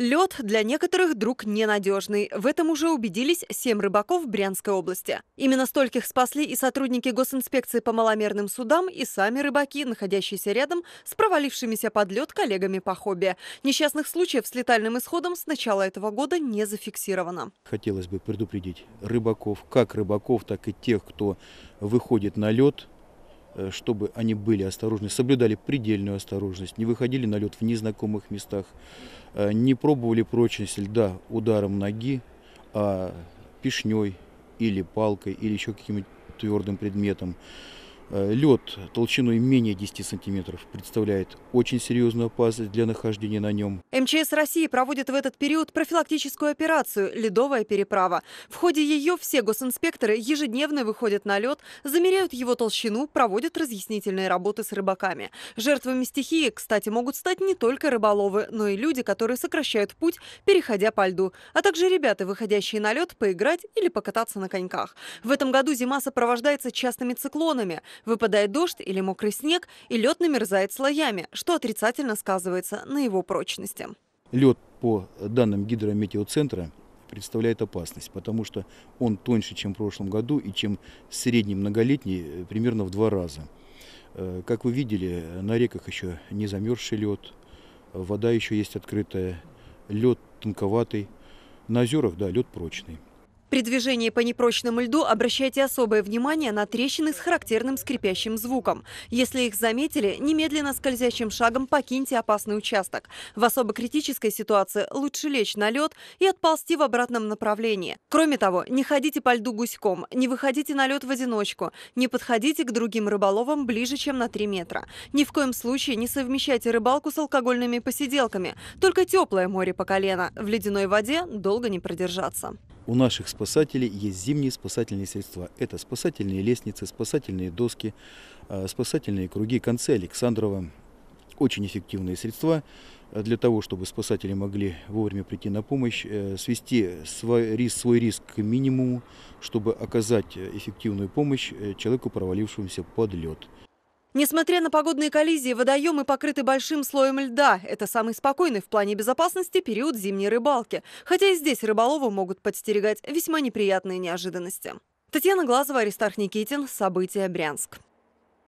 Лед для некоторых друг ненадежный. В этом уже убедились семь рыбаков Брянской области. Именно стольких спасли и сотрудники госинспекции по маломерным судам, и сами рыбаки, находящиеся рядом с провалившимися под лед коллегами по хобби. Несчастных случаев с летальным исходом с начала этого года не зафиксировано. Хотелось бы предупредить рыбаков, как рыбаков, так и тех, кто выходит на лед, Э, чтобы они были осторожны, соблюдали предельную осторожность, не выходили на лед в незнакомых местах, э, не пробовали прочность льда ударом ноги, а пешней или палкой или еще каким-нибудь твердым предметом. Э, лед толщиной менее 10 сантиметров представляет очень серьезную опасность для нахождения на нем. МЧС России проводит в этот период профилактическую операцию «Ледовая переправа». В ходе ее все госинспекторы ежедневно выходят на лед, замеряют его толщину, проводят разъяснительные работы с рыбаками. Жертвами стихии, кстати, могут стать не только рыболовы, но и люди, которые сокращают путь, переходя по льду, а также ребята, выходящие на лед поиграть или покататься на коньках. В этом году зима сопровождается частными циклонами – Выпадает дождь или мокрый снег, и лед намерзает слоями, что отрицательно сказывается на его прочности. Лед, по данным гидрометеоцентра, представляет опасность, потому что он тоньше, чем в прошлом году и чем средний многолетний э, примерно в два раза. Э, как вы видели, на реках еще не замерзший лед, вода еще есть открытая, лед тонковатый, на озерах, да, лед прочный. При движении по непрочному льду обращайте особое внимание на трещины с характерным скрипящим звуком. Если их заметили, немедленно скользящим шагом покиньте опасный участок. В особо критической ситуации лучше лечь на лед и отползти в обратном направлении. Кроме того, не ходите по льду гуськом, не выходите на лед в одиночку, не подходите к другим рыболовам ближе, чем на 3 метра. Ни в коем случае не совмещайте рыбалку с алкогольными посиделками. Только теплое море по колено. В ледяной воде долго не продержаться у наших спасателей есть зимние спасательные средства. Это спасательные лестницы, спасательные доски, э, спасательные круги, концы Александрова. Очень эффективные средства э, для того, чтобы спасатели могли вовремя прийти на помощь, э, свести свой риск, свой риск к минимуму, чтобы оказать эффективную помощь человеку, провалившемуся под лед. Несмотря на погодные коллизии, водоемы покрыты большим слоем льда. Это самый спокойный в плане безопасности период зимней рыбалки. Хотя и здесь рыболовы могут подстерегать весьма неприятные неожиданности. Татьяна Глазова, Аристарх Никитин. События Брянск.